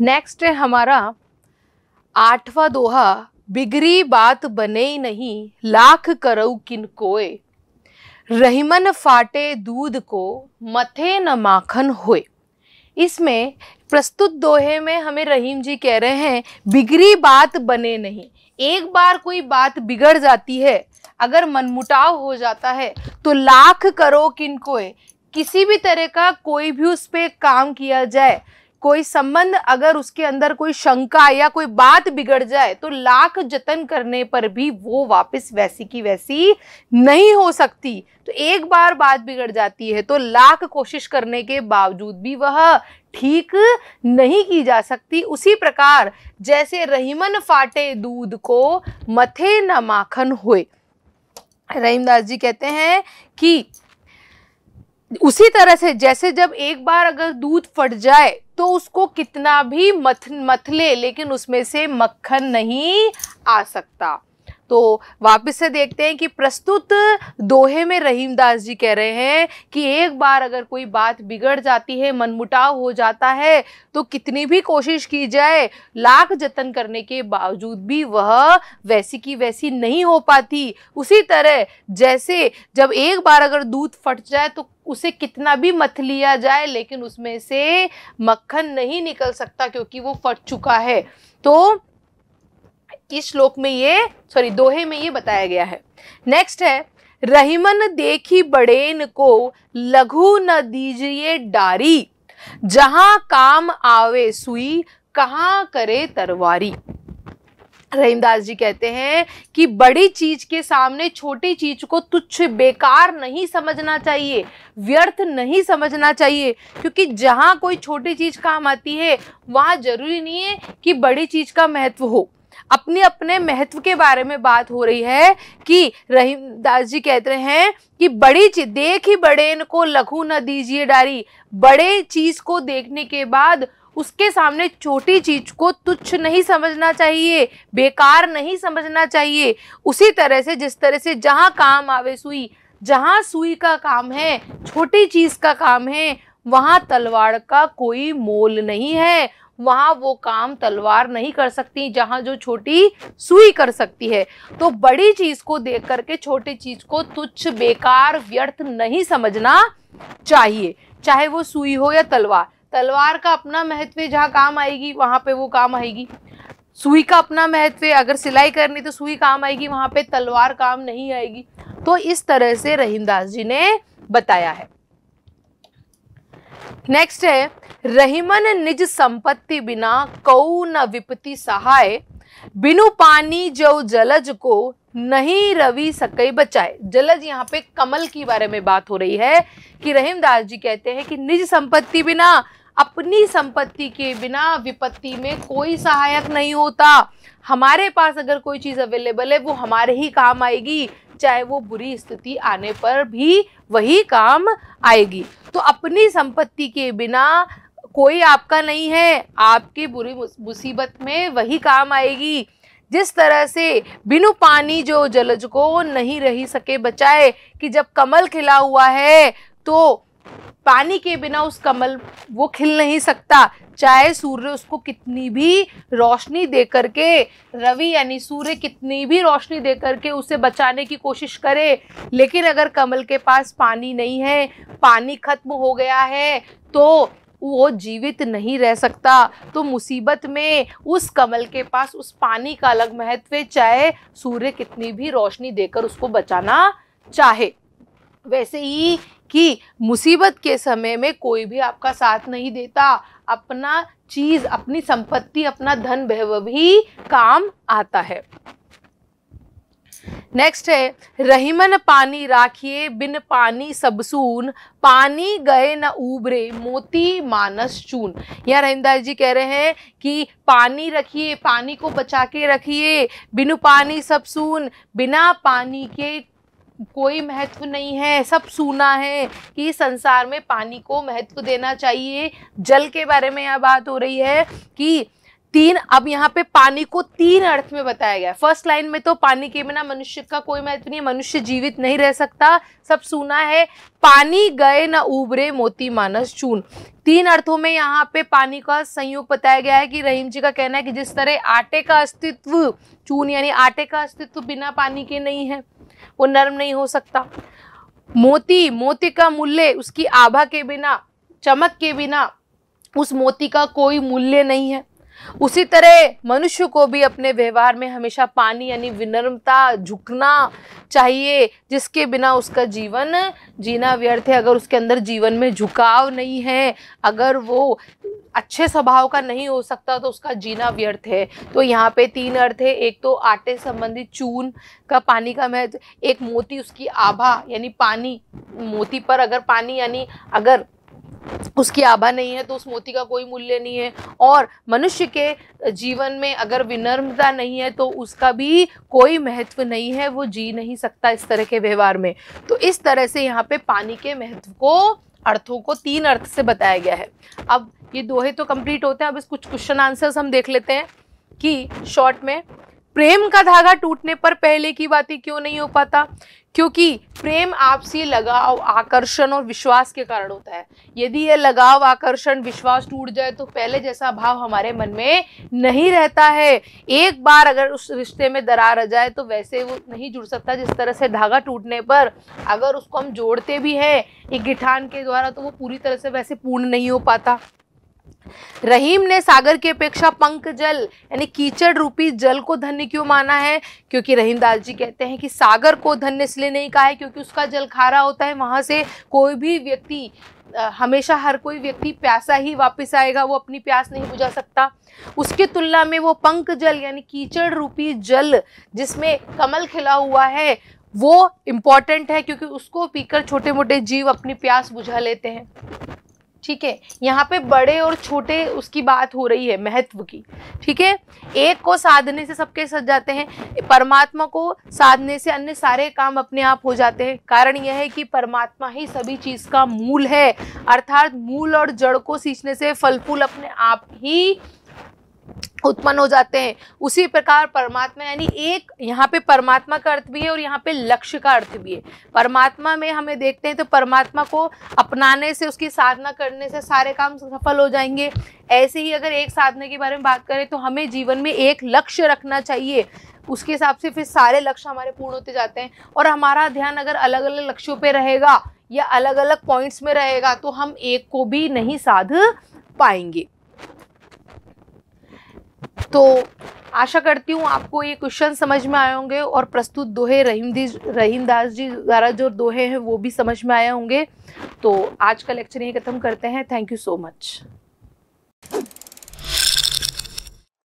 next है हमारा आठवा दोहा बिगरी बात बने नहीं लाख करऊ किन कोय रहीमन फाटे दूध को मथे न माखन होए इसमें प्रस्तुत दोहे में हमें रहीम जी कह रहे हैं बिगरी बात बने नहीं एक बार कोई बात बिगड़ जाती है अगर मनमुटाव हो जाता है तो लाख करो किन कोय किसी भी तरह का कोई भी उस पर काम किया जाए कोई संबंध अगर उसके अंदर कोई शंका या कोई बात बिगड़ जाए तो लाख जतन करने पर भी वो वापस वैसी की वैसी नहीं हो सकती तो एक बार बात बिगड़ जाती है तो लाख कोशिश करने के बावजूद भी वह ठीक नहीं की जा सकती उसी प्रकार जैसे रहीमन फाटे दूध को मथे न माखन होए रहीमदास जी कहते हैं कि उसी तरह से जैसे जब एक बार अगर दूध फट जाए तो उसको कितना भी मथ ले, लेकिन उसमें से मक्खन नहीं आ सकता तो वापस से देखते हैं कि प्रस्तुत दोहे में रहीमदास जी कह रहे हैं कि एक बार अगर कोई बात बिगड़ जाती है मनमुटाव हो जाता है तो कितनी भी कोशिश की जाए लाख जतन करने के बावजूद भी वह वैसी की वैसी नहीं हो पाती उसी तरह जैसे जब एक बार अगर दूध फट जाए तो उसे कितना भी मथ लिया जाए लेकिन उसमें से मक्खन नहीं निकल सकता क्योंकि वो फट चुका है तो इस श्लोक में ये सॉरी दोहे में ये बताया गया है नेक्स्ट है रहीमन देखी बड़ेन को लघु न दीजिए डारी जहां काम आवे सुई कहाँ करे तरवारी रहीमदास जी कहते हैं कि बड़ी चीज के सामने छोटी चीज को तुच्छ बेकार नहीं समझना चाहिए व्यर्थ नहीं समझना चाहिए क्योंकि जहाँ कोई छोटी चीज काम आती है वहाँ जरूरी नहीं है कि बड़ी चीज का महत्व हो अपने अपने महत्व के बारे में बात हो रही है कि रहीमदास जी कहते हैं कि बड़ी चीज देख ही बड़े इनको लघु न दीजिए डारी बड़े चीज को देखने के बाद उसके सामने छोटी चीज को तुच्छ नहीं समझना चाहिए बेकार नहीं समझना चाहिए उसी तरह से जिस तरह से जहाँ काम आवे सुई जहाँ सुई का काम है छोटी चीज का काम है वहाँ तलवार का कोई मोल नहीं है वहाँ वो काम तलवार नहीं कर सकती जहाँ जो छोटी सुई कर सकती है तो बड़ी चीज़ को देख करके छोटी चीज़ को तुच्छ बेकार व्यर्थ नहीं समझना चाहिए चाहे वो सुई हो या तलवार तलवार का अपना महत्व है जहाँ काम आएगी वहाँ पे वो काम आएगी सुई का अपना महत्व है अगर सिलाई करनी तो सुई काम आएगी वहाँ पे तलवार काम नहीं आएगी तो इस तरह से रहीमदास जी ने बताया है नेक्स्ट है रहीमन निज संपत्ति बिना कऊ न विपति सहाय बिनु पानी जो जलज को नहीं रवि सकई बचाए जलज यहाँ पे कमल की बारे में बात हो रही है कि रहीमदास जी कहते हैं कि निज संपत्ति बिना अपनी संपत्ति के बिना विपत्ति में कोई सहायक नहीं होता हमारे पास अगर कोई चीज़ अवेलेबल है वो हमारे ही काम आएगी चाहे वो बुरी स्थिति आने पर भी वही काम आएगी तो अपनी संपत्ति के बिना कोई आपका नहीं है आपकी बुरी मुसीबत में वही काम आएगी जिस तरह से बिनु पानी जो जलज को नहीं रही सके बचाए कि जब कमल खिला हुआ है तो पानी के बिना उस कमल वो खिल नहीं सकता चाहे सूर्य उसको कितनी भी रोशनी दे करके रवि यानी सूर्य कितनी भी रोशनी दे करके उसे बचाने की कोशिश करे लेकिन अगर कमल के पास पानी नहीं है पानी खत्म हो गया है तो वो जीवित नहीं रह सकता तो मुसीबत में उस कमल के पास उस पानी का अलग महत्व है चाहे सूर्य कितनी भी रोशनी देकर उसको बचाना चाहे वैसे ही कि मुसीबत के समय में कोई भी आपका साथ नहीं देता अपना चीज़ अपनी संपत्ति अपना धन वैभव भी काम आता है नेक्स्ट है रहीमन पानी राखिए बिन पानी सबसून पानी गए न उबरे मोती मानस चून यहाँ रहीमदास जी कह रहे हैं कि पानी रखिए पानी को बचा के रखिए बिनु पानी सबसून बिना पानी के कोई महत्व नहीं है सब सुना है कि संसार में पानी को महत्व देना चाहिए जल के बारे में यह बात हो रही है कि तीन अब यहाँ पे पानी को तीन अर्थ में बताया गया फर्स्ट लाइन में तो पानी के बिना मनुष्य का कोई महत्व नहीं मनुष्य जीवित नहीं रह सकता सब सुना है पानी गए न उबरे मोती मानस चून तीन अर्थों में यहाँ पे पानी का संयोग बताया गया है कि रहीम जी का कहना है कि जिस तरह आटे का अस्तित्व चून यानी आटे का अस्तित्व बिना पानी के नहीं है वो नर्म नहीं हो सकता मोती मोती का मूल्य उसकी आभा के बिना चमक के बिना उस मोती का कोई मूल्य नहीं है उसी तरह मनुष्य को भी अपने व्यवहार में हमेशा पानी यानी विनम्रता झुकना चाहिए जिसके बिना उसका जीवन जीना व्यर्थ है अगर उसके अंदर जीवन में झुकाव नहीं है अगर वो अच्छे स्वभाव का नहीं हो सकता तो उसका जीना व्यर्थ है तो यहाँ पे तीन अर्थ है एक तो आटे संबंधी चून का पानी का महत्व एक मोती उसकी आभा यानी पानी मोती पर अगर पानी यानी अगर उसकी आभा नहीं है तो उस मोती का कोई मूल्य नहीं है और मनुष्य के जीवन में अगर विनम्रता नहीं है तो उसका भी कोई महत्व नहीं है वो जी नहीं सकता इस तरह के व्यवहार में तो इस तरह से यहाँ पे पानी के महत्व को अर्थों को तीन अर्थ से बताया गया है अब ये दोहे तो कंप्लीट होते हैं अब इस कुछ क्वेश्चन आंसर्स हम देख लेते हैं कि शॉर्ट में प्रेम का धागा टूटने पर पहले की बातें क्यों नहीं हो पाता क्योंकि प्रेम आपसी लगाव आकर्षण और विश्वास के कारण होता है यदि यह लगाव आकर्षण विश्वास टूट जाए तो पहले जैसा भाव हमारे मन में नहीं रहता है एक बार अगर उस रिश्ते में दरार आ जाए तो वैसे वो नहीं जुड़ सकता जिस तरह से धागा टूटने पर अगर उसको हम जोड़ते भी हैं एक गिठान के द्वारा तो वो पूरी तरह से वैसे पूर्ण नहीं हो पाता रहीम ने सागर की अपेक्षा पंक जल यानी कीचड़ रूपी जल को धन्य क्यों माना है क्योंकि रहीम दास जी कहते हैं कि सागर को धन्य इसलिए नहीं कहा है क्योंकि उसका जल खारा होता है वहाँ से कोई भी व्यक्ति हमेशा हर कोई व्यक्ति प्यासा ही वापस आएगा वो अपनी प्यास नहीं बुझा सकता उसके तुलना में वो पंक जल यानी कीचड़ रूपी जल जिसमें कमल खिला हुआ है वो इम्पॉर्टेंट है क्योंकि उसको पीकर छोटे मोटे जीव अपनी प्यास बुझा लेते हैं ठीक है यहाँ पे बड़े और छोटे उसकी बात हो रही है महत्व की ठीक है एक को साधने से सबके सज जाते हैं परमात्मा को साधने से अन्य सारे काम अपने आप हो जाते हैं कारण यह है कि परमात्मा ही सभी चीज का मूल है अर्थात मूल और जड़ को सींचने से फल फूल अपने आप ही उत्पन्न हो जाते हैं उसी प्रकार परमात्मा यानी एक यहाँ पे परमात्मा का अर्थ भी है और यहाँ पे लक्ष्य का अर्थ भी है परमात्मा में हमें देखते हैं तो परमात्मा को अपनाने से उसकी साधना करने से सारे काम सफल हो जाएंगे ऐसे ही अगर एक साधने के बारे में बात करें तो हमें जीवन में एक लक्ष्य रखना चाहिए उसके हिसाब से फिर सारे लक्ष्य हमारे पूर्ण होते जाते हैं और हमारा ध्यान अगर अलग अलग लक्ष्यों पर रहेगा या अलग अलग पॉइंट्स में रहेगा तो हम एक को भी नहीं साध पाएंगे तो आशा करती हूँ आपको ये क्वेश्चन समझ में आए होंगे और प्रस्तुत दोहे रहीम रहीम रहीमदास जी द्वारा जो दोहे हैं वो भी समझ में आए होंगे तो आज का लेक्चर ये ख़त्म करते हैं थैंक यू सो मच